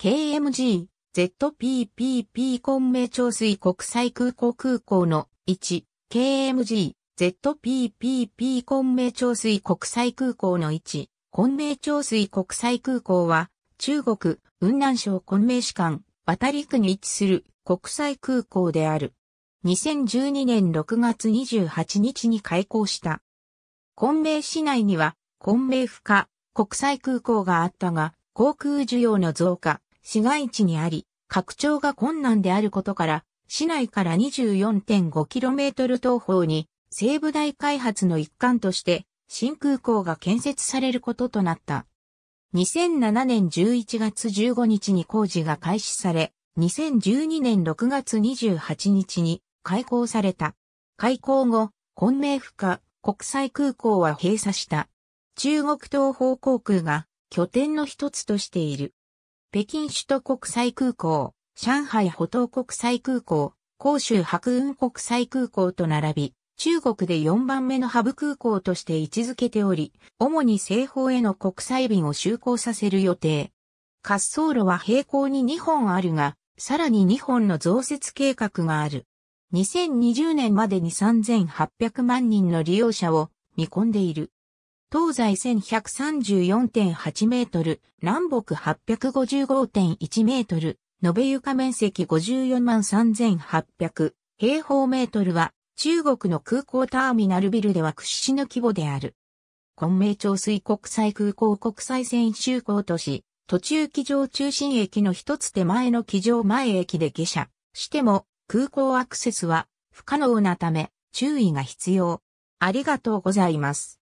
KMG、ZPPP 昆明長水国際空港空港の1、KMG、ZPPP 昆明長水国際空港の1、昆明長水国際空港は、中国、雲南省昆明市間、渡り区に位置する国際空港である。2012年6月28日に開港した。昆明市内には、昆明不可、国際空港があったが、航空需要の増加、市街地にあり、拡張が困難であることから、市内から 24.5km 東方に西部大開発の一環として新空港が建設されることとなった。2007年11月15日に工事が開始され、2012年6月28日に開港された。開港後、昆明府下国際空港は閉鎖した。中国東方航空が拠点の一つとしている。北京首都国際空港、上海歩道国際空港、広州白雲国際空港と並び、中国で4番目のハブ空港として位置づけており、主に西方への国際便を就航させる予定。滑走路は平行に2本あるが、さらに2本の増設計画がある。2020年までに3800万人の利用者を見込んでいる。東西1134.8メートル、南北855.1メートル、延べ床面積54万3800平方メートルは、中国の空港ターミナルビルでは屈指の規模である。昆明町水国際空港国際線就航都市、途中機場中心駅の一つ手前の機場前駅で下車しても空港アクセスは不可能なため注意が必要。ありがとうございます。